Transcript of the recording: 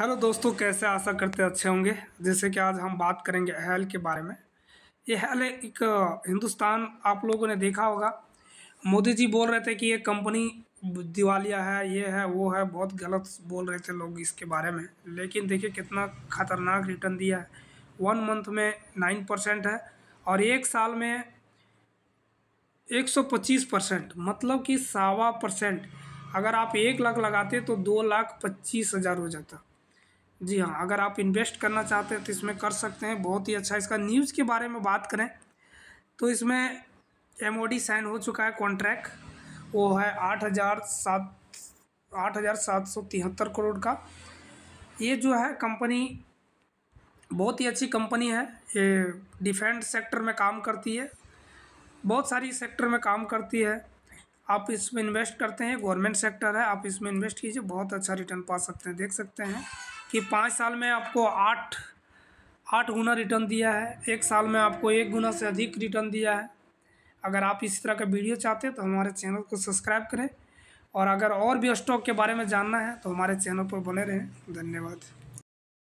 hello दोस्तों कैसे आशा करते अच्छे होंगे जैसे कि आज हम बात करेंगे हेल के बारे में ये हेल एक हिंदुस्तान आप लोगों ने देखा होगा मोदी जी बोल रहे थे कि ये कंपनी दिवालिया है ये है वो है बहुत गलत बोल रहे थे लोग इसके बारे में लेकिन देखिए कितना खतरनाक रिटर्न दिया है वन मंथ में नाइन परसेंट है और एक साल में एक सौ पच्चीस परसेंट मतलब कि सावा परसेंट अगर आप एक लाख लगाते तो दो लाख पच्चीस हज़ार हो जाता जी हाँ अगर आप इन्वेस्ट करना चाहते हैं तो इसमें कर सकते हैं बहुत ही अच्छा इसका न्यूज़ के बारे में बात करें तो इसमें एम साइन हो चुका है कॉन्ट्रैक्ट वो है आठ हज़ार सात आठ हज़ार सात सौ तिहत्तर करोड़ का ये जो है कंपनी बहुत ही अच्छी कंपनी है ये डिफेंस सेक्टर में काम करती है बहुत सारी सेक्टर में काम करती है आप इसमें इन्वेस्ट करते हैं गवर्नमेंट सेक्टर है आप इसमें इन्वेस्ट कीजिए बहुत अच्छा रिटर्न पा सकते हैं देख सकते हैं कि पाँच साल में आपको आठ आठ गुना रिटर्न दिया है एक साल में आपको एक गुना से अधिक रिटर्न दिया है अगर आप इसी तरह का वीडियो चाहते हैं तो हमारे चैनल को सब्सक्राइब करें और अगर और भी स्टॉक के बारे में जानना है तो हमारे चैनल पर बने रहें धन्यवाद